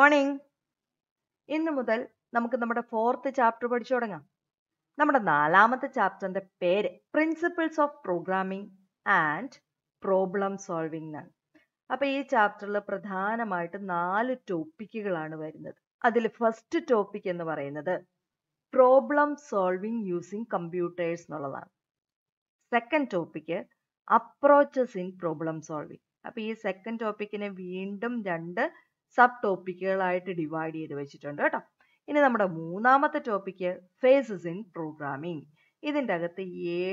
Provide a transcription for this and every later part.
Morning ഇന്ന് മുതൽ നമുക്ക് നമ്മുടെ ഫോർത്ത് ചാപ്റ്റർ പഠിച്ചു തുടങ്ങാം നമ്മുടെ നാലാമത്തെ ചാപ്റ്ററിന്റെ പേര് principles of programming and problem solving ആണ് അപ്പോൾ ഈ ചാപ്റ്ററിൽ പ്രധാനമായിട്ട് നാല് ടോപ്പിക്കുകളാണ് വരുന്നത് അതിൽ ഫസ്റ്റ് ടോപ്പിക് എന്ന് പറയുന്നത് പ്രോബ്ലം സോൾവിംഗ് യൂസിങ് കമ്പ്യൂട്ടേഴ്സ് എന്നുള്ളതാണ് second topic approaches in problem solving അപ്പോൾ ഈ സെക്കൻഡ് ടോപ്പിക്കിനെ വീണ്ടും രണ്ട് സബ് ടോപ്പിക്കുകളായിട്ട് ഡിവൈഡ് ചെയ്ത് വെച്ചിട്ടുണ്ട് കേട്ടോ ഇനി നമ്മുടെ മൂന്നാമത്തെ ടോപ്പിക്ക് ഫേസസ് ഇൻ പ്രോഗ്രാമിംഗ് ഇതിൻ്റെ അകത്ത്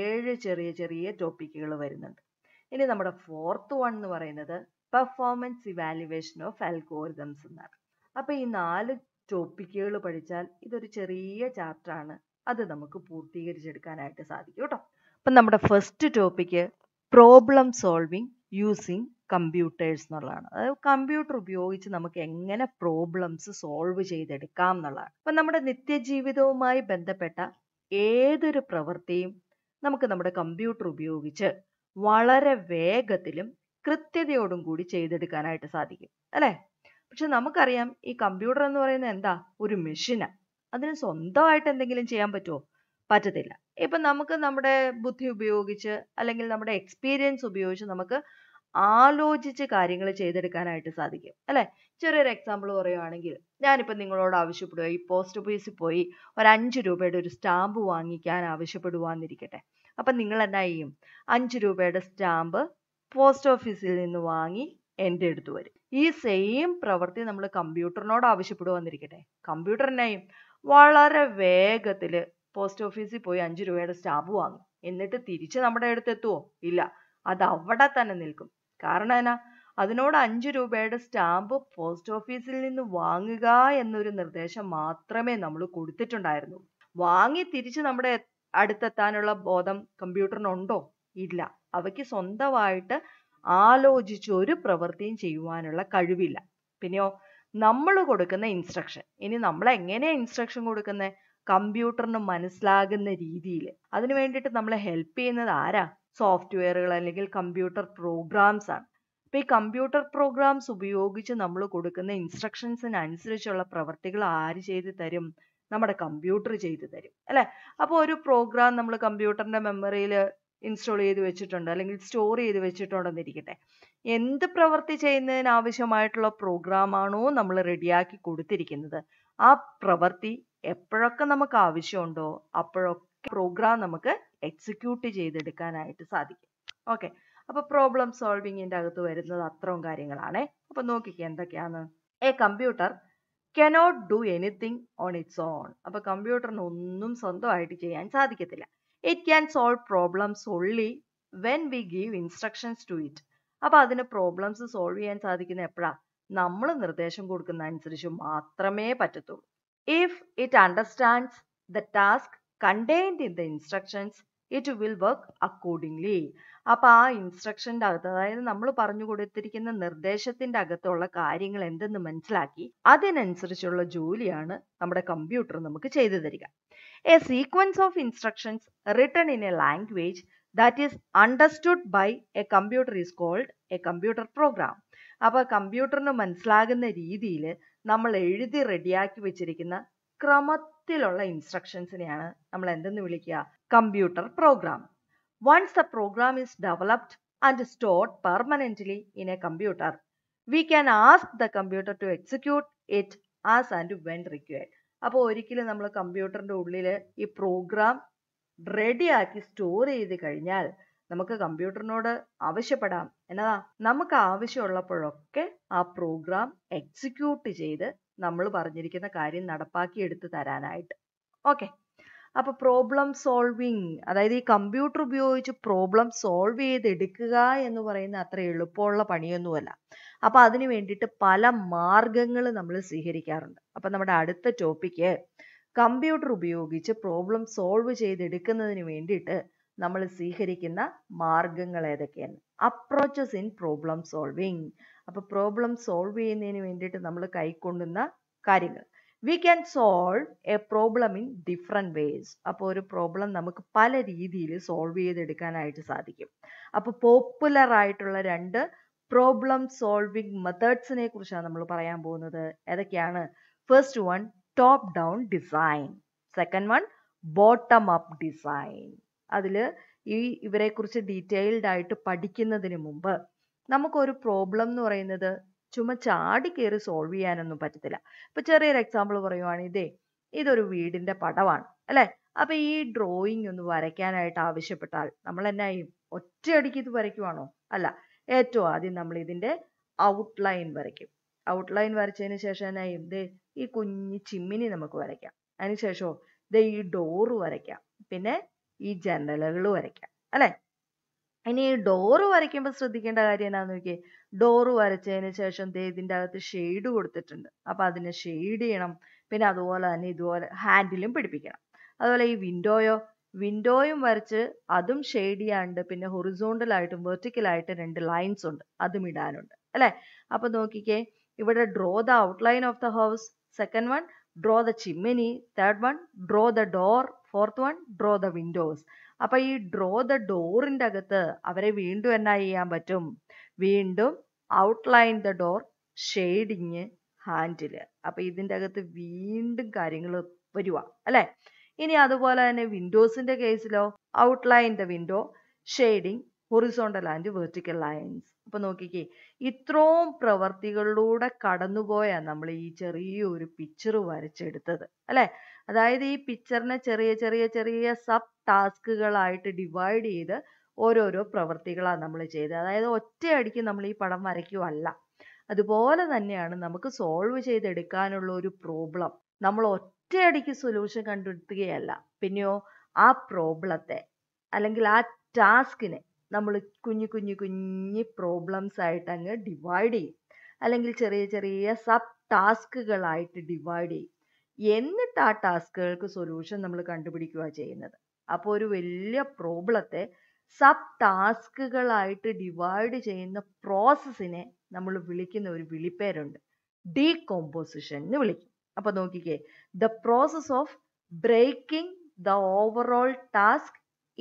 ഏഴ് ചെറിയ ചെറിയ ടോപ്പിക്കുകൾ വരുന്നുണ്ട് ഇനി നമ്മുടെ ഫോർത്ത് വൺ എന്ന് പറയുന്നത് പെർഫോമൻസ് ഇവാലുവേഷൻ ഓഫ് അൽഗോറിതംസ് എന്നാണ് അപ്പോൾ ഈ നാല് ടോപ്പിക്കുകൾ പഠിച്ചാൽ ഇതൊരു ചെറിയ ചാപ്റ്ററാണ് അത് നമുക്ക് പൂർത്തീകരിച്ചെടുക്കാനായിട്ട് സാധിക്കും കേട്ടോ അപ്പം നമ്മുടെ first topic problem solving using computers എന്നുള്ളതാണ് അതായത് കമ്പ്യൂട്ടർ ഉപയോഗിച്ച് നമുക്ക് എങ്ങനെ പ്രോബ്ലംസ് സോൾവ് ചെയ്തെടുക്കാം എന്നുള്ളതാണ് അപ്പം നമ്മുടെ നിത്യജീവിതവുമായി ബന്ധപ്പെട്ട ഏതൊരു പ്രവൃത്തിയും നമുക്ക് നമ്മുടെ കമ്പ്യൂട്ടർ ഉപയോഗിച്ച് വളരെ വേഗത്തിലും കൃത്യതയോടും കൂടി ചെയ്തെടുക്കാനായിട്ട് സാധിക്കും അല്ലേ പക്ഷെ നമുക്കറിയാം ഈ കമ്പ്യൂട്ടർ എന്ന് പറയുന്നത് എന്താ ഒരു മെഷീനാണ് അതിന് സ്വന്തമായിട്ട് എന്തെങ്കിലും ചെയ്യാൻ പറ്റുമോ പറ്റത്തില്ല ഇപ്പം നമുക്ക് നമ്മുടെ ബുദ്ധി ഉപയോഗിച്ച് അല്ലെങ്കിൽ നമ്മുടെ എക്സ്പീരിയൻസ് ഉപയോഗിച്ച് നമുക്ക് ആലോചിച്ച് കാര്യങ്ങൾ ചെയ്തെടുക്കാനായിട്ട് സാധിക്കും അല്ലേ ചെറിയൊരു എക്സാമ്പിൾ പറയുവാണെങ്കിൽ ഞാനിപ്പോൾ നിങ്ങളോട് ആവശ്യപ്പെടുക ഈ പോസ്റ്റ് ഓഫീസിൽ പോയി ഒരു അഞ്ച് രൂപയുടെ ഒരു സ്റ്റാമ്പ് വാങ്ങിക്കാൻ ആവശ്യപ്പെടുവാന്നിരിക്കട്ടെ അപ്പം നിങ്ങൾ എന്നാ ചെയ്യും അഞ്ച് രൂപയുടെ സ്റ്റാമ്പ് പോസ്റ്റ് ഓഫീസിൽ നിന്ന് വാങ്ങി എൻ്റെ അടുത്ത് വരും ഈ സെയിം പ്രവൃത്തി നമ്മൾ കമ്പ്യൂട്ടറിനോട് ആവശ്യപ്പെടുവാന്നിരിക്കട്ടെ കമ്പ്യൂട്ടർ എന്നാ ചെയ്യും വളരെ വേഗത്തിൽ പോസ്റ്റ് ഓഫീസിൽ പോയി അഞ്ച് രൂപയുടെ സ്റ്റാമ്പ് വാങ്ങും എന്നിട്ട് തിരിച്ച് നമ്മുടെ അടുത്ത് എത്തുമോ ഇല്ല അത് അവിടെ തന്നെ നിൽക്കും കാരണം എന്നാ അതിനോട് അഞ്ച് രൂപയുടെ സ്റ്റാമ്പ് പോസ്റ്റ് ഓഫീസിൽ നിന്ന് വാങ്ങുക എന്നൊരു നിർദ്ദേശം മാത്രമേ നമ്മൾ കൊടുത്തിട്ടുണ്ടായിരുന്നു വാങ്ങി തിരിച്ച് നമ്മുടെ അടുത്തെത്താനുള്ള ബോധം കമ്പ്യൂട്ടറിനുണ്ടോ ഇല്ല അവയ്ക്ക് സ്വന്തമായിട്ട് ആലോചിച്ച് ഒരു പ്രവൃത്തിയും ചെയ്യുവാനുള്ള കഴിവില്ല പിന്നെയോ നമ്മൾ കൊടുക്കുന്ന ഇൻസ്ട്രക്ഷൻ ഇനി നമ്മൾ എങ്ങനെയാണ് ഇൻസ്ട്രക്ഷൻ കൊടുക്കുന്നത് കമ്പ്യൂട്ടറിന് മനസ്സിലാകുന്ന രീതിയിൽ അതിനു വേണ്ടിയിട്ട് നമ്മളെ ഹെൽപ്പ് ചെയ്യുന്നത് ആരാ സോഫ്റ്റ്വെയറുകൾ അല്ലെങ്കിൽ കമ്പ്യൂട്ടർ പ്രോഗ്രാംസ് ആണ് അപ്പോൾ ഈ കമ്പ്യൂട്ടർ പ്രോഗ്രാംസ് ഉപയോഗിച്ച് നമ്മൾ കൊടുക്കുന്ന ഇൻസ്ട്രക്ഷൻസിനനുസരിച്ചുള്ള പ്രവർത്തികൾ ആര് ചെയ്തു തരും നമ്മുടെ കമ്പ്യൂട്ടർ ചെയ്തു തരും അല്ലേ അപ്പോൾ ഒരു പ്രോഗ്രാം നമ്മൾ കമ്പ്യൂട്ടറിൻ്റെ മെമ്മറിയിൽ ഇൻസ്റ്റാൾ ചെയ്ത് വെച്ചിട്ടുണ്ട് അല്ലെങ്കിൽ സ്റ്റോർ ചെയ്ത് വെച്ചിട്ടുണ്ടെന്നിരിക്കട്ടെ എന്ത് പ്രവൃത്തി ചെയ്യുന്നതിന് ആവശ്യമായിട്ടുള്ള പ്രോഗ്രാമാണോ നമ്മൾ റെഡിയാക്കി കൊടുത്തിരിക്കുന്നത് ആ പ്രവൃത്തി എപ്പോഴൊക്കെ നമുക്ക് ആവശ്യമുണ്ടോ അപ്പോഴൊക്കെ പ്രോഗ്രാം നമുക്ക് എക്സിക്യൂട്ട് ചെയ്തെടുക്കാനായിട്ട് സാധിക്കും ഓക്കെ അപ്പോൾ പ്രോബ്ലം സോൾവിങ്ങിന്റെ അകത്ത് വരുന്നത് അത്രയും കാര്യങ്ങളാണ് അപ്പോൾ നോക്കിക്കുക എന്തൊക്കെയാണ് a computer cannot do anything on its own അപ്പോൾ കമ്പ്യൂട്ടറിന് ഒന്നും സ്വന്തമായിട്ട് ചെയ്യാൻ സാധിക്കത്തില്ല it can solve problems only when we give instructions to it അപ്പോൾ അതിന് പ്രോബ്ലംസ് സോൾവ് ചെയ്യാൻ സാധിക്കുന്ന എപ്പോഴാണ് നമ്മൾ നിർദ്ദേശം കൊടുക്കുന്ന അനുസരിച്ച് മാത്രമേ പറ്റത്തുള്ളൂ if it understands the task contained in the instructions it will work accordingly അപ്പോൾ ആ ഇൻസ്ട്രക്ഷൻ്റെ അകത്ത് അതായത് നമ്മൾ പറഞ്ഞു കൊടുത്തിരിക്കുന്ന നിർദ്ദേശത്തിൻ്റെ അകത്തുള്ള കാര്യങ്ങൾ എന്തെന്ന് മനസ്സിലാക്കി അതിനനുസരിച്ചുള്ള ജോലിയാണ് നമ്മുടെ കമ്പ്യൂട്ടർ നമുക്ക് ചെയ്തു തരിക a sequence of instructions written in a language that is understood by a computer is called a computer program അപ്പോൾ കമ്പ്യൂട്ടറിന് മനസ്സിലാകുന്ന രീതിയിൽ നമ്മൾ എഴുതി റെഡിയാക്കി വെച്ചിരിക്കുന്ന ക്രമ മൊത്തത്തിലുള്ള ഇൻസ്ട്രക്ഷൻസിനെയാണ് നമ്മൾ എന്തെന്ന് വിളിക്കുക computer program once a program is developed and stored permanently in a computer we can ask the computer to execute it as and when required അപ്പോൾ ഒരിക്കലും നമ്മൾ കമ്പ്യൂട്ടറിൻ്റെ ഉള്ളിൽ ഈ പ്രോഗ്രാം റെഡിയാക്കി സ്റ്റോർ ചെയ്ത് കഴിഞ്ഞാൽ നമുക്ക് കമ്പ്യൂട്ടറിനോട് ആവശ്യപ്പെടാം എന്നതാ നമുക്ക് ആവശ്യമുള്ളപ്പോഴൊക്കെ ആ പ്രോഗ്രാം എക്സിക്യൂട്ട് ചെയ്ത് നമ്മൾ പറഞ്ഞിരിക്കുന്ന കാര്യം നടപ്പാക്കി എടുത്ത് തരാനായിട്ട് ഓക്കെ അപ്പോൾ പ്രോബ്ലം സോൾവിങ് അതായത് ഈ കമ്പ്യൂട്ടർ ഉപയോഗിച്ച് പ്രോബ്ലം സോൾവ് ചെയ്തെടുക്കുക എന്ന് പറയുന്ന അത്ര എളുപ്പമുള്ള പണിയൊന്നുമല്ല അപ്പോൾ അതിനു വേണ്ടിയിട്ട് പല മാർഗങ്ങൾ നമ്മൾ സ്വീകരിക്കാറുണ്ട് അപ്പോൾ നമ്മുടെ അടുത്ത ടോപ്പിക്ക് കമ്പ്യൂട്ടർ ഉപയോഗിച്ച് പ്രോബ്ലം സോൾവ് ചെയ്തെടുക്കുന്നതിന് വേണ്ടിയിട്ട് നമ്മൾ സ്വീകരിക്കുന്ന മാർഗങ്ങൾ ഏതൊക്കെയാണ് അപ്രോച്ചസ് ഇൻ പ്രോബ്ലം സോൾവിങ് അപ്പോൾ പ്രോബ്ലം സോൾവ് ചെയ്യുന്നതിന് വേണ്ടിയിട്ട് നമ്മൾ കൈക്കൊള്ളുന്ന കാര്യങ്ങൾ we can solve a problem in different ways അപ്പോൾ ഒരു പ്രോബ്ലം നമുക്ക് പല രീതിയിൽ സോൾവ് ചെയ്തെടുക്കാനായിട്ട് സാധിക്കും അപ്പോൾ പോപ്പുലർ ആയിട്ടുള്ള രണ്ട് പ്രോബ്ലം സോൾവിങ് മെത്തേഡ്സിനെ കുറിച്ചാണ് നമ്മൾ പറയാൻ പോകുന്നത് ഏതൊക്കെയാണ് first one top down design second one bottom up design അതിൽ ഈ ഇവരെക്കുറിച്ച് ഡീറ്റെയിൽഡ് ആയിട്ട് പഠിക്കുന്നതിന് മുമ്പ് നമുക്കൊരു പ്രോബ്ലം എന്ന് പറയുന്നത് ചുമ ചാടി കയറി സോൾവ് ചെയ്യാനൊന്നും പറ്റത്തില്ല ഇപ്പൊ ചെറിയൊരു എക്സാമ്പിൾ പറയുവാണെങ്കിൽ ഇതേ ഇതൊരു വീടിന്റെ പടമാണ് അല്ലെ അപ്പൊ ഈ ഡ്രോയിങ് ഒന്ന് വരയ്ക്കാനായിട്ട് ആവശ്യപ്പെട്ടാൽ നമ്മൾ എന്നാ ഒറ്റയടിക്ക് ഇത് വരയ്ക്കുവാണോ അല്ല ഏറ്റവും ആദ്യം നമ്മൾ ഇതിന്റെ ഔട്ട്ലൈൻ വരയ്ക്കും ഔട്ട്ലൈൻ വരച്ചതിന് ശേഷം എന്നായും ദേ ഈ കുഞ്ഞു ചിമ്മിനി നമുക്ക് വരയ്ക്കാം അതിനുശേഷം ദേ ഈ ഡോറ് വരയ്ക്കാം പിന്നെ ഈ ജനലുകൾ വരയ്ക്കാം അല്ലെ ഇനി ഡോറ് വരയ്ക്കുമ്പോൾ ശ്രദ്ധിക്കേണ്ട കാര്യം എന്നാന്ന് നോക്കിയേ ഡോറ് വരച്ചതിന് ശേഷം ദേ ഇതിൻ്റെ അകത്ത് ഷെയ്ഡ് കൊടുത്തിട്ടുണ്ട് അപ്പോൾ അതിനെ ഷെയ്ഡ് ചെയ്യണം പിന്നെ അതുപോലെ തന്നെ ഇതുപോലെ ഹാൻഡിലും പിടിപ്പിക്കണം അതുപോലെ ഈ വിൻഡോയോ വിൻഡോയും വരച്ച് അതും ഷെയ്ഡ് ചെയ്യാണ്ട് പിന്നെ ഹൊറിസോണ്ടലായിട്ടും വെർട്ടിക്കലായിട്ട് രണ്ട് ലൈൻസ് ഉണ്ട് അതും ഇടാനുണ്ട് അല്ലേ അപ്പോൾ നോക്കിക്കേ ഇവിടെ draw the outline of the house second one draw the chimney third one draw the door fourth one draw the windows അപ്പോൾ ഈ ഡ്രോ ദ ഡോറിൻ്റെ അകത്ത് അവരെ വീണ്ടും എന്നാ ചെയ്യാൻ പറ്റും വീണ്ടും outline the door shading handle അപ്പോൾ ഇതിൻ്റെ അകത്ത് വീണ്ടും കാര്യങ്ങൾ വരുക അല്ലേ ഇനി അതുപോലെ തന്നെ വിൻഡോസിൻ്റെ കേസിലോ outline the window shading horizontal and vertical lines അപ്പോൾ നോക്കിക്കേ ഇത്രയും പ്രവർത്തികളിലൂടെ കടന്നുപോയാ നമ്മൾ ഈ ചെറിയൊരു പിക്ചർ വരച്ചെടുത്തത് അല്ലേ അതായത് ഈ പിക്ചറിനെ ചെറിയ ചെറിയ ചെറിയ സബ് ടാസ്കുകളായിട്ട് ഡിവൈഡ് ചെയ്ത് ഓരോരോ പ്രവർത്തികളാണ് നമ്മൾ ചെയ്തത് അതായത് ഒറ്റയടിക്ക് നമ്മൾ ഈ പടം വരയ്ക്കുമല്ല അതുപോലെ തന്നെയാണ് നമുക്ക് സോൾവ് ചെയ്തെടുക്കാനുള്ള ഒരു പ്രോബ്ലം നമ്മൾ ഒറ്റയടിക്ക് സൊല്യൂഷൻ കണ്ടെത്തുകയല്ല പിന്നെയോ ആ പ്രോബ്ലത്തെ അല്ലെങ്കിൽ ആ ടാസ്കിനെ നമ്മൾ കുഞ്ഞു കുഞ്ഞു കുഞ്ഞു പ്രോബ്ലംസ് ആയിട്ട് അങ്ങ് ഡിവൈഡ് ചെയ്യും അല്ലെങ്കിൽ ചെറിയ ചെറിയ സബ് ടാസ്കുകളായിട്ട് ഡിവൈഡ് ചെയ്യും എന്നിട്ട് ആ ടാസ്കുകൾക്ക് സൊല്യൂഷൻ നമ്മൾ കണ്ടുപിടിക്കുക ചെയ്യുന്നത് അപ്പോൾ ഒരു വലിയ പ്രോബ്ലത്തെ സബ് ടാസ്കുകളായിട്ട് ഡിവൈഡ് ചെയ്യുന്ന പ്രോസസ്സിനെ നമ്മൾ വിളിക്കുന്ന ഒരു വിളിപ്പേരുണ്ട് ഡീകോമ്പോസിഷൻ എന്ന് വിളിക്കും അപ്പോൾ നോക്കിക്കേ the process of breaking the overall task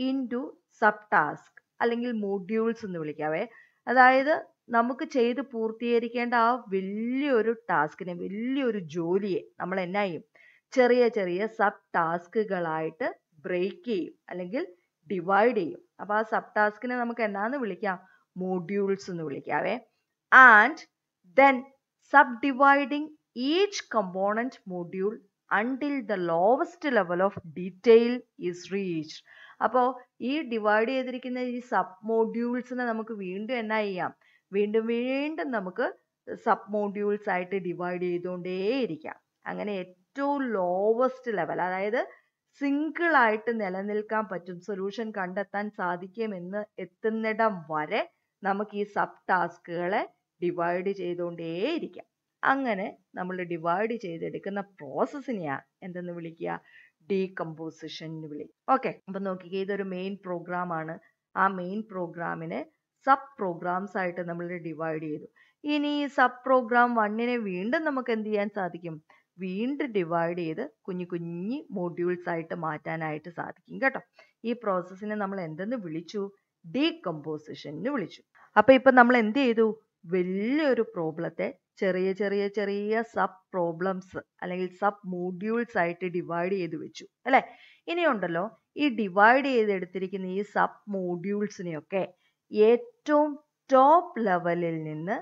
into sub task അല്ലെങ്കിൽ മോഡ്യൂൾസ് എന്ന് വിളിക്കാവേ അതായത് നമുക്ക് ചെയ്ത് പൂർത്തീകരിക്കേണ്ട ആ വലിയൊരു ടാസ്കിനെ വലിയൊരു ജോലിയെ നമ്മൾ എന്നായും ചെറിയ ചെറിയ സബ് ടാസ്കുകളായിട്ട് ബ്രേക്ക് ചെയ്യും അല്ലെങ്കിൽ ഡിവൈഡ് ചെയ്യും അപ്പോൾ ആ സബ് ടാസ്കിനെ നമുക്ക് എന്താന്ന് വിളിക്കാം മോഡ്യൂൾസ് എന്ന് വിളിക്കാവേ and then subdividing each component module until the lowest level of detail is reach അപ്പോൾ ഈ ഡിവൈഡ് ചെയ്തിരിക്കുന്ന ഈ സബ് മോഡ്യൂൾസിനെ നമുക്ക് വീണ്ടും എന്നാ ചെയ്യാം വീണ്ടും വീണ്ടും നമുക്ക് സബ് മോഡ്യൂൾസ് ആയിട്ട് ഡിവൈഡ് ചെയ്തുകൊണ്ടേയിരിക്കാം അങ്ങനെ ഏറ്റവും ലോവസ്റ്റ് ലെവൽ അതായത് സിംഗിളായിട്ട് നിലനിൽക്കാൻ പറ്റും സൊല്യൂഷൻ കണ്ടെത്താൻ സാധിക്കുമെന്ന് എത്തുന്നിടം വരെ നമുക്ക് ഈ സബ് ടാസ്കുകളെ ഡിവൈഡ് ചെയ്തുകൊണ്ടേയിരിക്കാം അങ്ങനെ നമ്മൾ ഡിവൈഡ് ചെയ്തെടുക്കുന്ന പ്രോസസ്സിനെയാണ് എന്തെന്ന് വിളിക്കുക ഡീകമ്പോസിഷൻ എന്ന് വിളിക്കും ഓക്കെ അപ്പം നോക്കിക്കുക ഇതൊരു മെയിൻ പ്രോഗ്രാം ആണ് ആ മെയിൻ പ്രോഗ്രാമിനെ സബ് പ്രോഗ്രാംസ് ആയിട്ട് നമ്മൾ ഡിവൈഡ് ചെയ്തു ഇനി ഈ സബ് പ്രോഗ്രാം വണ്ണിനെ വീണ്ടും നമുക്ക് എന്ത് ചെയ്യാൻ സാധിക്കും വീണ്ടും ഡിവൈഡ് ചെയ്ത് കുഞ്ഞു കുഞ്ഞു മോഡ്യൂൾസ് ആയിട്ട് മാറ്റാനായിട്ട് സാധിക്കും കേട്ടോ ഈ പ്രോസസ്സിനെ നമ്മൾ എന്തെന്ന് വിളിച്ചു ഡീകമ്പോസിഷൻ എന്ന് വിളിച്ചു അപ്പോൾ ഇപ്പം നമ്മൾ എന്ത് ചെയ്തു വലിയൊരു പ്രോബ്ലത്തെ ചെറിയ ചെറിയ ചെറിയ സബ് പ്രോബ്ലംസ് അല്ലെങ്കിൽ സബ് മോഡ്യൂൾസ് ആയിട്ട് ഡിവൈഡ് ചെയ്ത് വെച്ചു അല്ലേ ഇനിയുണ്ടല്ലോ ഈ ഡിവൈഡ് ചെയ്തെടുത്തിരിക്കുന്ന ഈ സബ് മോഡ്യൂൾസിനെയൊക്കെ ഏറ്റവും ടോപ്പ് ലെവലിൽ നിന്ന്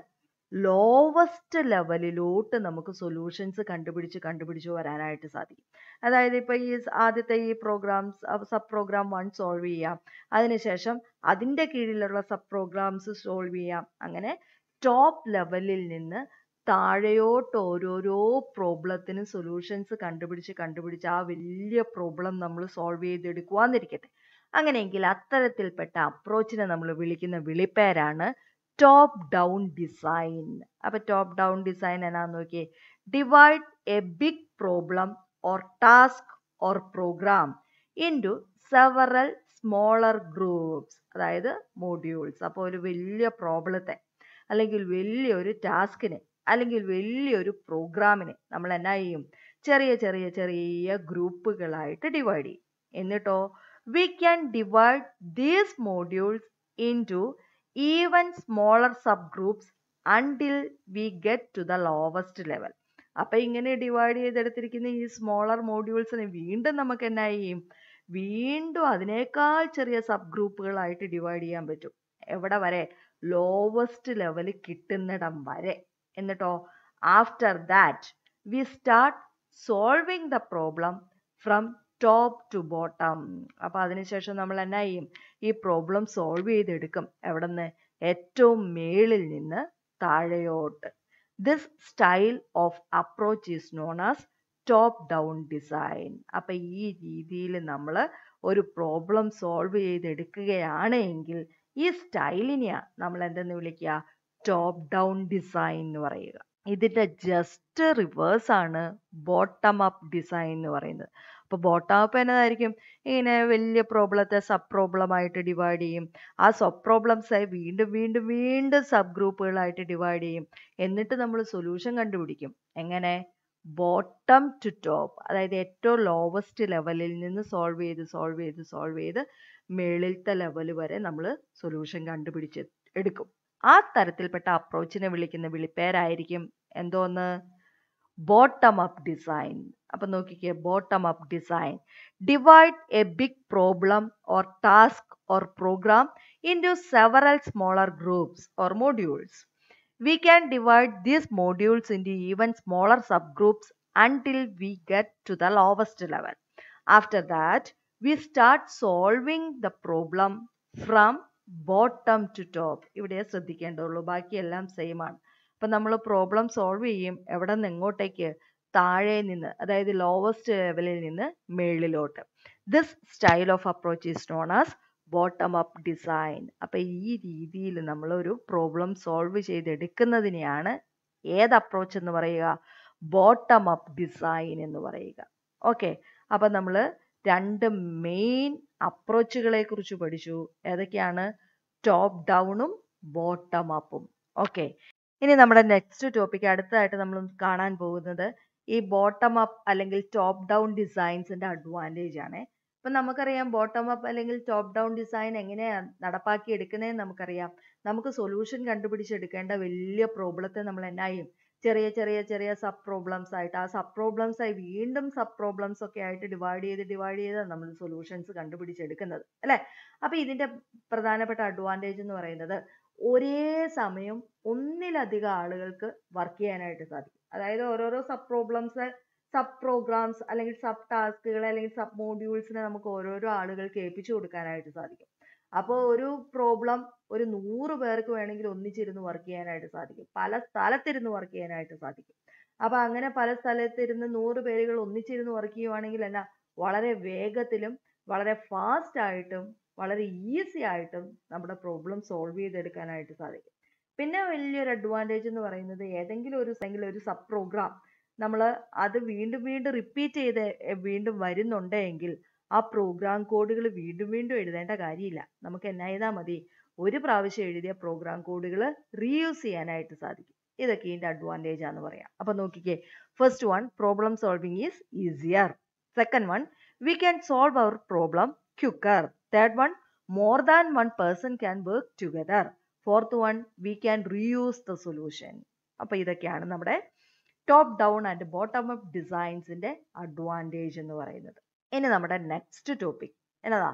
ലോവസ്റ്റ് ലെവലിലോട്ട് നമുക്ക് സൊല്യൂഷൻസ് കണ്ടുപിടിച്ച് കണ്ടുപിടിച്ച് വരാനായിട്ട് സാധിക്കും അതായത് ഇപ്പോൾ ഈ ആദ്യത്തെ ഈ programs sub program one solve ചെയ്യാം അതിനുശേഷം അതിൻ്റെ കീഴിലുള്ള സബ് പ്രോഗ്രാംസ് സോൾവ് ചെയ്യാം അങ്ങനെ ടോപ്പ് ലെവലിൽ നിന്ന് താഴെയോട്ട് ഓരോരോ പ്രോബ്ലത്തിന് സൊല്യൂഷൻസ് കണ്ടുപിടിച്ച് കണ്ടുപിടിച്ച് ആ വലിയ പ്രോബ്ലം നമ്മൾ സോൾവ് ചെയ്തെടുക്കുവാന്നിരിക്കട്ടെ അങ്ങനെയെങ്കിൽ അത്തരത്തിൽപ്പെട്ട അപ്രോച്ചിനെ നമ്മൾ വിളിക്കുന്ന വിളിപ്പേരാണ് ടോപ്പ് ഡൗൺ ഡിസൈൻ അപ്പൊ ടോപ്പ് ഡൗൺ ഡിസൈൻ എന്നാന്ന് നോക്കിയേ divide a big problem or task or program to several smaller groups അതായത് മോഡ്യൂൾസ് അപ്പോൾ ഒരു വലിയ പ്രോബ്ലത്തെ അല്ലെങ്കിൽ വലിയൊരു ടാസ്കിനെ അല്ലെങ്കിൽ വലിയൊരു പ്രോഗ്രാമിനെ നമ്മൾ എന്നാ ചെയ്യും ചെറിയ ചെറിയ ചെറിയ ഗ്രൂപ്പുകളായിട്ട് ഡിവൈഡ് ചെയ്യും എന്നിട്ടോ we can divide these modules into even smaller sub groups until we get to the lowest level അപ്പം ഇങ്ങനെ ഡിവൈഡ് ചെയ്തെടുത്തിരിക്കുന്ന ഈ സ്മോളർ മോഡ്യൂൾസിനെ വീണ്ടും നമുക്ക് എന്നാ ചെയ്യും വീണ്ടും അതിനേക്കാൾ ചെറിയ സബ് ഗ്രൂപ്പുകളായിട്ട് ഡിവൈഡ് ചെയ്യാൻ പറ്റും എവിടെ വരെ ലോവസ്റ്റ് ലെവൽ കിട്ടുന്നിടം വരെ എന്നിട്ടോ after that we start solving the problem from top to bottom അപ്പോൾ അതിനുശേഷം നമ്മൾ എന്നാ ചെയ്യും ഈ പ്രോബ്ലം സോൾവ് ചെയ്തെടുക്കും എവിടെ നിന്ന് ഏറ്റവും മേളിൽ നിന്ന് താഴെയോട്ട് this style of approach is known as top down design അപ്പം ഈ രീതിയിൽ നമ്മൾ ഒരു പ്രോബ്ലം സോൾവ് ചെയ്തെടുക്കുകയാണ് എങ്കിൽ ഈ സ്റ്റൈലിനെയാണ് നമ്മൾ എന്തെന്ന് വിളിക്കുക ടോപ്പ് ഡൗൺ ഡിസൈൻ എന്ന് പറയുക ഇതിൻ്റെ ജസ്റ്റ് റിവേഴ്സാണ് ബോട്ടം അപ്പ് ഡിസൈൻ എന്ന് പറയുന്നത് അപ്പോൾ ബോട്ടാപ്പ് എന്നതായിരിക്കും ഇങ്ങനെ വലിയ പ്രോബ്ലത്തെ സബ് പ്രോബ്ലമായിട്ട് ഡിവൈഡ് ചെയ്യും ആ സബ് പ്രോബ്ലംസ് വീണ്ടും വീണ്ടും വീണ്ടും സബ് ഗ്രൂപ്പുകളായിട്ട് ഡിവൈഡ് ചെയ്യും എന്നിട്ട് നമ്മൾ സൊല്യൂഷൻ കണ്ടുപിടിക്കും എങ്ങനെ ബോട്ടം ടു ടോപ്പ് അതായത് ഏറ്റവും ലോവസ്റ്റ് ലെവലിൽ നിന്ന് സോൾവ് ചെയ്ത് സോൾവ് ചെയ്ത് സോൾവ് ചെയ്ത് മേളിലത്തെ ലെവൽ വരെ നമ്മൾ സൊല്യൂഷൻ കണ്ടുപിടിച്ച് എടുക്കും ആ തരത്തിൽപ്പെട്ട അപ്രോച്ചിനെ വിളിക്കുന്ന വിളിപ്പേരായിരിക്കും എന്തോന്ന് ബോട്ടം അപ്പ് ഡിസൈൻ അപ്പം നോക്കിക്കേ bottom up design divide a big problem or task or program into several smaller groups or modules. We can divide these modules into even smaller subgroups until we get to the lowest level. After that, we start solving the problem from bottom to top. ഇവിടെ ശ്രദ്ധിക്കേണ്ടുള്ളൂ ബാക്കിയെല്ലാം same ആണ് അപ്പം നമ്മൾ problem solve ചെയ്യും എവിടെ നിന്ന് എങ്ങോട്ടേക്ക് താഴെ നിന്ന് അതായത് ലോവസ്റ്റ് ലെവലിൽ നിന്ന് മേളിലോട്ട് this style of approach is known as bottom up design അപ്പം ഈ രീതിയിൽ നമ്മളൊരു പ്രോബ്ലം സോൾവ് ചെയ്തെടുക്കുന്നതിനെയാണ് ഏത് അപ്രോച്ച് എന്ന് പറയുക ബോട്ടം അപ്പ് ഡിസൈൻ എന്ന് പറയുക ഓക്കെ അപ്പം നമ്മൾ രണ്ട് മെയിൻ അപ്രോച്ചുകളെ കുറിച്ച് പഠിച്ചു ഏതൊക്കെയാണ് ടോപ്പ് ഡൗണും ബോട്ടം അപ്പും ഓക്കെ ഇനി നമ്മുടെ നെക്സ്റ്റ് ടോപ്പിക് അടുത്തതായിട്ട് നമ്മൾ കാണാൻ പോകുന്നത് ഈ ബോട്ടം അപ്പ് അല്ലെങ്കിൽ ടോപ്പ് ഡൗൺ ഡിസൈൻസിൻ്റെ അഡ്വാൻറ്റേജ് ആണ് ഇപ്പം നമുക്കറിയാം ബോട്ടം അപ്പ് അല്ലെങ്കിൽ ടോപ്പ് ഡൗൺ ഡിസൈൻ എങ്ങനെയാണ് നടപ്പാക്കി എടുക്കുന്നതെന്ന് നമുക്കറിയാം നമുക്ക് സൊല്യൂഷൻ കണ്ടുപിടിച്ചെടുക്കേണ്ട വലിയ പ്രോബ്ലത്തെ നമ്മൾ എന്നായും ചെറിയ ചെറിയ ചെറിയ സബ് പ്രോബ്ലംസ് ആയിട്ട് ആ സബ് പ്രോബ്ലംസ് ആയി വീണ്ടും സബ് പ്രോബ്ലംസ് ഒക്കെ ആയിട്ട് ഡിവൈഡ് ചെയ്ത് ഡിവൈഡ് ചെയ്ത് നമ്മൾ സൊല്യൂഷൻസ് കണ്ടുപിടിച്ചെടുക്കുന്നത് അല്ലേ അപ്പോൾ ഇതിന്റെ പ്രധാനപ്പെട്ട അഡ്വാൻറ്റേജ് എന്ന് പറയുന്നത് ഒരേ സമയം ഒന്നിലധികം ആളുകൾക്ക് വർക്ക് ചെയ്യാനായിട്ട് സാധിക്കും അതായത് ഓരോരോ സബ് പ്രോബ്ലംസ് സബ് പ്രോഗ്രാംസ് അല്ലെങ്കിൽ സബ് ടാസ്കുകൾ അല്ലെങ്കിൽ സബ് മോഡ്യൂൾസിനെ നമുക്ക് ഓരോരോ ആളുകൾക്ക് ഏൽപ്പിച്ചു കൊടുക്കാനായിട്ട് സാധിക്കും അപ്പോൾ ഒരു പ്രോബ്ലം ഒരു നൂറ് പേർക്ക് വേണമെങ്കിൽ ഒന്നിച്ചിരുന്ന് വർക്ക് ചെയ്യാനായിട്ട് സാധിക്കും പല സ്ഥലത്തിരുന്ന് വർക്ക് ചെയ്യാനായിട്ട് സാധിക്കും അപ്പോൾ അങ്ങനെ പല സ്ഥലത്തിരുന്ന് നൂറ് പേരുകൾ ഒന്നിച്ചിരുന്ന് വർക്ക് ചെയ്യുവാണെങ്കിൽ എന്നാ വളരെ വേഗത്തിലും വളരെ ഫാസ്റ്റായിട്ടും വളരെ ഈസി ആയിട്ടും നമ്മുടെ പ്രോബ്ലം സോൾവ് ചെയ്തെടുക്കാനായിട്ട് സാധിക്കും പിന്നെ വലിയൊരു അഡ്വാൻറ്റേജ് എന്ന് പറയുന്നത് ഏതെങ്കിലും ഒരു അല്ലെങ്കിൽ ഒരു സബ് പ്രോഗ്രാം നമ്മൾ അത് വീണ്ടും വീണ്ടും റിപ്പീറ്റ് ചെയ്ത് വീണ്ടും വരുന്നുണ്ടെങ്കിൽ ആ പ്രോഗ്രാം കോഡുകൾ വീണ്ടും വീണ്ടും എഴുതേണ്ട കാര്യമില്ല നമുക്ക് എന്നാ ചെയ്താൽ മതി ഒരു പ്രാവശ്യം എഴുതിയ പ്രോഗ്രാം കോഡുകൾ റീയൂസ് ചെയ്യാനായിട്ട് സാധിക്കും ഇതൊക്കെ ഇതിൻ്റെ അഡ്വാൻറ്റേജ് ആണെന്ന് പറയാം അപ്പോൾ നോക്കിക്കേ first one problem solving is easier second one we can solve our problem quicker. Third one, more than one person can work together. Fourth one, we can reuse the solution. അപ്പോൾ ഇതൊക്കെയാണ് നമ്മുടെ top down and bottom up ഡിസൈൻസിൻ്റെ advantage എന്ന് പറയുന്നത് ഇനി നമ്മുടെ next topic എന്നതാ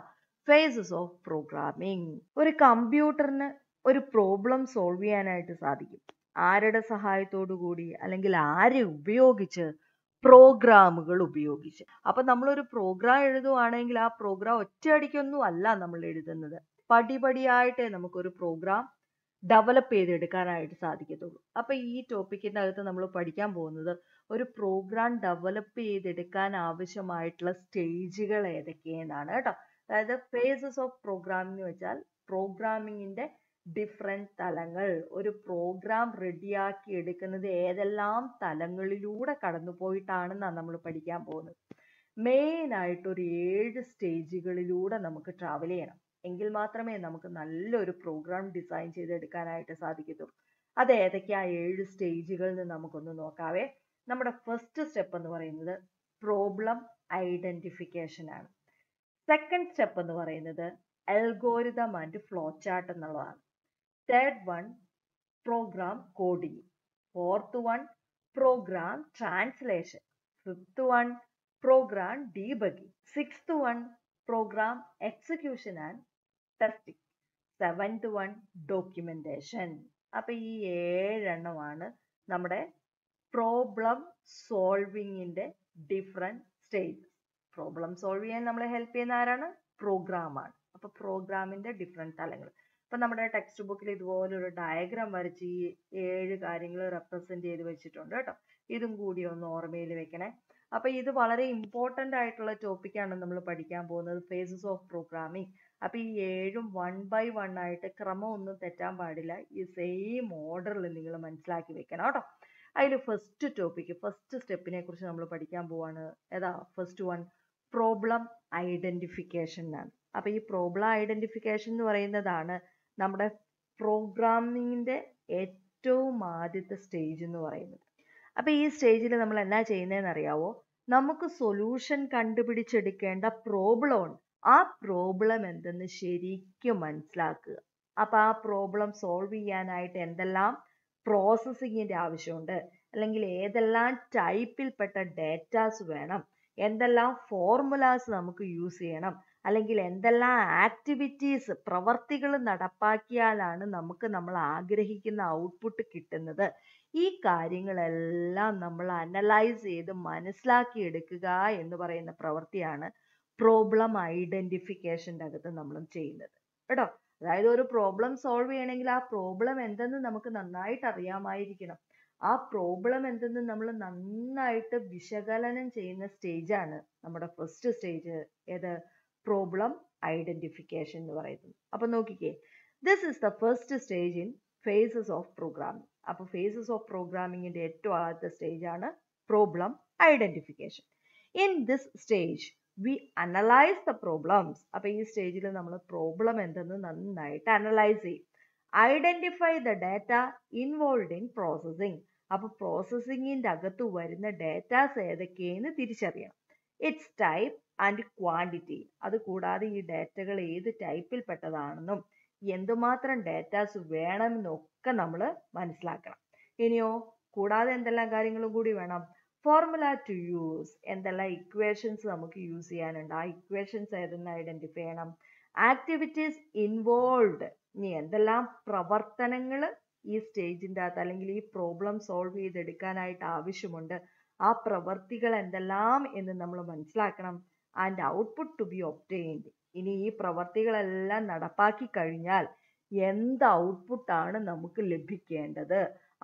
phases of programming ഒരു കമ്പ്യൂട്ടറിന് ഒരു പ്രോബ്ലം സോൾവ് ചെയ്യാനായിട്ട് സാധിക്കും ആരുടെ സഹായത്തോടു കൂടി അല്ലെങ്കിൽ ആരെ ഉപയോഗിച്ച് പ്രോഗ്രാമുകൾ ഉപയോഗിച്ച് അപ്പം നമ്മളൊരു പ്രോഗ്രാം എഴുതുവാണെങ്കിൽ ആ പ്രോഗ്രാം ഒറ്റയടിക്കൊന്നും അല്ല നമ്മൾ എഴുതുന്നത് പടിപടിയായിട്ടേ നമുക്കൊരു പ്രോഗ്രാം ഡെവലപ്പ് ചെയ്തെടുക്കാനായിട്ട് സാധിക്കത്തുള്ളൂ അപ്പം ഈ ടോപ്പിക്കിൻ്റെ അകത്ത് നമ്മൾ പഠിക്കാൻ പോകുന്നത് ഒരു പ്രോഗ്രാം ഡെവലപ്പ് ചെയ്തെടുക്കാൻ ആവശ്യമായിട്ടുള്ള സ്റ്റേജുകൾ ഏതൊക്കെയെന്നാണ് കേട്ടോ അതായത് ഫേസസ് ഓഫ് പ്രോഗ്രാമിംഗ് എന്ന് വെച്ചാൽ പ്രോഗ്രാമിങ്ങിൻ്റെ ഡിഫറെൻറ്റ് തലങ്ങൾ ഒരു പ്രോഗ്രാം റെഡിയാക്കി എടുക്കുന്നത് ഏതെല്ലാം തലങ്ങളിലൂടെ കടന്നു പോയിട്ടാണെന്നാണ് നമ്മൾ പഠിക്കാൻ പോകുന്നത് മെയിനായിട്ട് ഒരു ഏഴ് സ്റ്റേജുകളിലൂടെ നമുക്ക് ട്രാവൽ ചെയ്യണം എങ്കിൽ മാത്രമേ നമുക്ക് നല്ലൊരു പ്രോഗ്രാം ഡിസൈൻ ചെയ്തെടുക്കാനായിട്ട് സാധിക്കത്തുള്ളൂ അത് ഏതൊക്കെയാ ഏഴ് സ്റ്റേജുകളിൽ നിന്ന് നമുക്കൊന്ന് നോക്കാവേ നമ്മുടെ ഫസ്റ്റ് സ്റ്റെപ്പ് എന്ന് പറയുന്നത് പ്രോബ്ലം ഐഡന്റിഫിക്കേഷൻ ആണ് സെക്കൻഡ് സ്റ്റെപ്പ് എന്ന് പറയുന്നത് അൽഗോരിതം ആൻഡ് ഫ്ലോ ചാർട്ട് എന്നുള്ളതാണ് third one program coding, fourth one program translation, fifth one program debugging, sixth one program execution and testing, seventh one documentation. അപ്പോൾ ഈ ഏഴെണ്ണമാണ് നമ്മുടെ പ്രോബ്ലം സോൾവിങ്ങിൻ്റെ ഡിഫറെൻറ്റ് സ്റ്റേജ് പ്രോബ്ലം സോൾവ് ചെയ്യാൻ നമ്മളെ ഹെൽപ്പ് ചെയ്യുന്ന ആരാണ് പ്രോഗ്രാമാണ് അപ്പോൾ പ്രോഗ്രാമിൻ്റെ ഡിഫറെൻറ്റ് തലങ്ങൾ ഇപ്പം നമ്മുടെ ടെക്സ്റ്റ് ബുക്കിൽ ഇതുപോലെ ഒരു ഡയഗ്രാം വരച്ച് ഈ ഏഴ് കാര്യങ്ങൾ റെപ്രസെന്റ് ചെയ്ത് വെച്ചിട്ടുണ്ട് കേട്ടോ ഇതും കൂടി ഒന്ന് ഓർമ്മയിൽ വെക്കണേ അപ്പോൾ ഇത് വളരെ ഇമ്പോർട്ടൻ്റ് ആയിട്ടുള്ള ടോപ്പിക്കാണ് നമ്മൾ പഠിക്കാൻ പോകുന്നത് ഫേസസ് ഓഫ് പ്രോഗ്രാമിംഗ് അപ്പോൾ ഈ ഏഴും വൺ ബൈ വൺ ആയിട്ട് ക്രമം ഒന്നും തെറ്റാൻ പാടില്ല ഈ സെയിം ഓർഡറിൽ നിങ്ങൾ മനസ്സിലാക്കി വെക്കണം കേട്ടോ അതിൽ ഫസ്റ്റ് ടോപ്പിക്ക് ഫസ്റ്റ് സ്റ്റെപ്പിനെ കുറിച്ച് നമ്മൾ പഠിക്കാൻ പോവാണ് ഏതാ ഫസ്റ്റ് വൺ പ്രോബ്ലം ഐഡൻറ്റിഫിക്കേഷൻ ആണ് അപ്പോൾ ഈ പ്രോബ്ലം ഐഡൻറ്റിഫിക്കേഷൻ എന്ന് പറയുന്നതാണ് നമ്മുടെ പ്രോഗ്രാമിങ്ങിൻ്റെ ഏറ്റവും ആദ്യത്തെ സ്റ്റേജ് എന്ന് പറയുന്നത് അപ്പോൾ ഈ സ്റ്റേജിൽ നമ്മൾ എന്നാ ചെയ്യുന്നതെന്ന് അറിയാവോ നമുക്ക് സൊല്യൂഷൻ കണ്ടുപിടിച്ചെടുക്കേണ്ട പ്രോബ്ലം ഉണ്ട് ആ പ്രോബ്ലം എന്തെന്ന് ശരിക്കും മനസ്സിലാക്കുക അപ്പോൾ ആ പ്രോബ്ലം സോൾവ് ചെയ്യാനായിട്ട് എന്തെല്ലാം പ്രോസസ്സിങ്ങിൻ്റെ ആവശ്യമുണ്ട് അല്ലെങ്കിൽ ഏതെല്ലാം ടൈപ്പിൽപ്പെട്ട ഡേറ്റാസ് വേണം എന്തെല്ലാം ഫോർമുലാസ് നമുക്ക് യൂസ് ചെയ്യണം അല്ലെങ്കിൽ എന്തെല്ലാം ആക്ടിവിറ്റീസ് പ്രവർത്തികൾ നടപ്പാക്കിയാലാണ് നമുക്ക് നമ്മൾ ആഗ്രഹിക്കുന്ന ഔട്ട്പുട്ട് കിട്ടുന്നത് ഈ കാര്യങ്ങളെല്ലാം നമ്മൾ അനലൈസ് ചെയ്ത് മനസ്സിലാക്കിയെടുക്കുക എന്ന് പറയുന്ന പ്രവൃത്തിയാണ് പ്രോബ്ലം ഐഡൻറ്റിഫിക്കേഷൻ്റെ അകത്ത് നമ്മൾ ചെയ്യുന്നത് കേട്ടോ അതായത് ഒരു പ്രോബ്ലം സോൾവ് ചെയ്യണമെങ്കിൽ ആ പ്രോബ്ലം എന്തെന്ന് നമുക്ക് നന്നായിട്ട് അറിയാമായിരിക്കണം ആ പ്രോബ്ലം എന്തെന്ന് നമ്മൾ നന്നായിട്ട് വിശകലനം ചെയ്യുന്ന സ്റ്റേജാണ് നമ്മുടെ ഫസ്റ്റ് സ്റ്റേജ് ഏത് പ്രോബ്ലം ഐഡന്റിഫിക്കേഷൻ എന്ന് പറയുന്നത് അപ്പം നോക്കിക്കേ this is the first stage in phases of programming അപ്പോൾ ഫേസസ് ഓഫ് പ്രോഗ്രാമിങ്ങിൻ്റെ ഏറ്റവും ആദ്യത്തെ സ്റ്റേജാണ് problem identification in this stage we analyse the problems അപ്പോൾ ഈ സ്റ്റേജിൽ നമ്മൾ പ്രോബ്ലം എന്തെന്ന് നന്നായിട്ട് അനലൈസ് ചെയ്യും identify the data involve in processing അപ്പോൾ പ്രോസസ്സിങ്ങിൻ്റെ അകത്ത് വരുന്ന ഡാറ്റാസ് ഏതൊക്കെയെന്ന് തിരിച്ചറിയണം ഇറ്റ്സ് ടൈപ്പ് ആൻഡ് ക്വാണ്ടിറ്റി അതുകൂടാതെ ഈ ഡാറ്റകൾ ഏത് ടൈപ്പിൽപ്പെട്ടതാണെന്നും എന്തുമാത്രം ഡാറ്റാസ് വേണമെന്നൊക്കെ നമ്മൾ മനസ്സിലാക്കണം ഇനിയോ കൂടാതെ എന്തെല്ലാം കാര്യങ്ങളും കൂടി വേണം ഫോർമുല ടു യൂസ് എന്തെല്ലാം ഇക്വേഷൻസ് നമുക്ക് യൂസ് ചെയ്യാനുണ്ട് ആ ഇക്വേഷൻസ് ഏതെന്ന് ഐഡൻറ്റിഫൈ ചെയ്യണം ആക്ടിവിറ്റീസ് ഇൻവോൾവ്ഡ് ഇനി എന്തെല്ലാം പ്രവർത്തനങ്ങൾ ഈ സ്റ്റേജിൻ്റെ അകത്ത് അല്ലെങ്കിൽ ഈ പ്രോബ്ലം സോൾവ് ചെയ്തെടുക്കാനായിട്ട് ആവശ്യമുണ്ട് ആ പ്രവർത്തികൾ എന്തെല്ലാം എന്ന് നമ്മൾ മനസ്സിലാക്കണം and output to be obtained ഇനി ഈ പ്രവർത്തികളെല്ലാം നടപ്പാക്കി കഴിഞ്ഞാൽ എന്ത് ഔട്ട്പുട്ടാണ് നമുക്ക് ലഭിക്കേണ്ടത്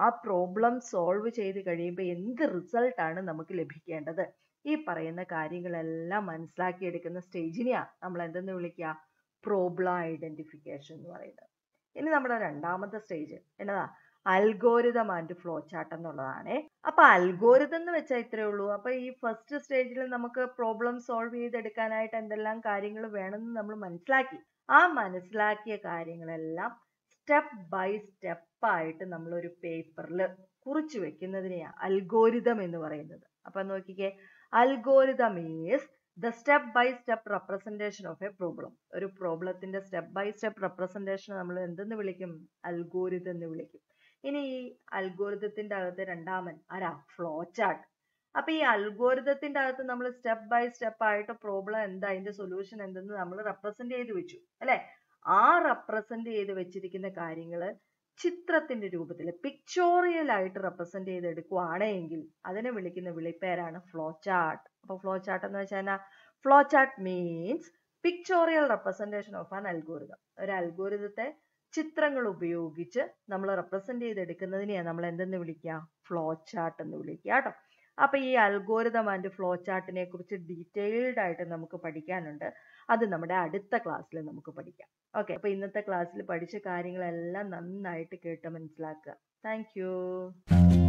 ആ പ്രോബ്ലം സോൾവ് ചെയ്ത് കഴിയുമ്പോൾ എന്ത് റിസൾട്ടാണ് നമുക്ക് ലഭിക്കേണ്ടത് ഈ പറയുന്ന കാര്യങ്ങളെല്ലാം മനസ്സിലാക്കിയെടുക്കുന്ന സ്റ്റേജിനെയാണ് നമ്മൾ എന്തെന്ന് വിളിക്കുക പ്രോബ്ലം ഐഡൻറ്റിഫിക്കേഷൻ എന്ന് പറയുന്നത് ഇനി നമ്മുടെ രണ്ടാമത്തെ സ്റ്റേജ് എന്നതാ അൽഗോരിതം ആൻഡ് ഫ്ലോ ചാർട്ട് എന്നുള്ളതാണ് അപ്പൊ അൽഗോരിതം എന്ന് വെച്ചാൽ ഇത്രയേ ഉള്ളൂ അപ്പൊ ഈ ഫസ്റ്റ് സ്റ്റേജിൽ നമുക്ക് പ്രോബ്ലം സോൾവ് ചെയ്തെടുക്കാനായിട്ട് എന്തെല്ലാം കാര്യങ്ങൾ വേണമെന്ന് നമ്മൾ മനസ്സിലാക്കി ആ മനസ്സിലാക്കിയ കാര്യങ്ങളെല്ലാം സ്റ്റെപ്പ് ബൈ സ്റ്റെപ്പ് ആയിട്ട് നമ്മൾ ഒരു പേപ്പറിൽ കുറിച്ചു വെക്കുന്നതിനെയാണ് അൽഗോരിതം എന്ന് പറയുന്നത് അപ്പൊ നോക്കിക്കേ algorithm is the step by step representation of a problem ഒരു പ്രോബ്ലത്തിന്റെ സ്റ്റെപ്പ് ബൈ സ്റ്റെപ്പ് റെപ്രസെൻറ്റേഷൻ നമ്മൾ എന്തെന്ന് വിളിക്കും അൽഗോരിതം എന്ന് വിളിക്കും ഇനി ഈ അൽഗോരിതത്തിന്റെ അകത്ത് രണ്ടാമൻ ആരാ ഫ്ലോ ചാർട്ട് അപ്പൊ ഈ അൽഗോരിതത്തിന്റെ അകത്ത് നമ്മൾ സ്റ്റെപ്പ് ബൈ സ്റ്റെപ്പ് ആയിട്ട് പ്രോബ്ലം എന്താ അതിന്റെ സൊല്യൂഷൻ എന്തെന്ന് നമ്മൾ റെപ്രസെന്റ് ചെയ്ത് വെച്ചു അല്ലെ ആ റെപ്രസെന്റ് ചെയ്ത് വെച്ചിരിക്കുന്ന കാര്യങ്ങൾ ചിത്രത്തിന്റെ രൂപത്തിൽ പിക്ചോറിയൽ ആയിട്ട് റെപ്രസെന്റ് ചെയ്ത് എടുക്കുകയാണെങ്കിൽ അതിനെ വിളിക്കുന്ന വിളിപ്പേരാണ് ഫ്ലോ ചാർട്ട് അപ്പൊ ഫ്ലോ ചാർട്ട് എന്ന് വെച്ചാൽ flow chart means pictorial representation of an algorithm ഒരു അൽഗോരിതത്തെ ചിത്രങ്ങൾ ഉപയോഗിച്ച് നമ്മൾ റെപ്രസെന്റ് ചെയ്തെടുക്കുന്നതിനെയാണ് നമ്മൾ എന്തെന്ന് വിളിക്കുക ഫ്ലോ ചാർട്ട് എന്ന് വിളിക്കുക കേട്ടോ അപ്പോൾ ഈ അൽഗോരിതം ആൻഡ് ഫ്ലോ ചാർട്ടിനെ കുറിച്ച് ഡീറ്റെയിൽഡ് ആയിട്ട് നമുക്ക് പഠിക്കാനുണ്ട് അത് നമ്മുടെ അടുത്ത ക്ലാസ്സിൽ നമുക്ക് പഠിക്കാം ഓക്കെ അപ്പോൾ ഇന്നത്തെ ക്ലാസ്സിൽ പഠിച്ച കാര്യങ്ങളെല്ലാം നന്നായിട്ട് കേട്ട് മനസ്സിലാക്കുക താങ്ക്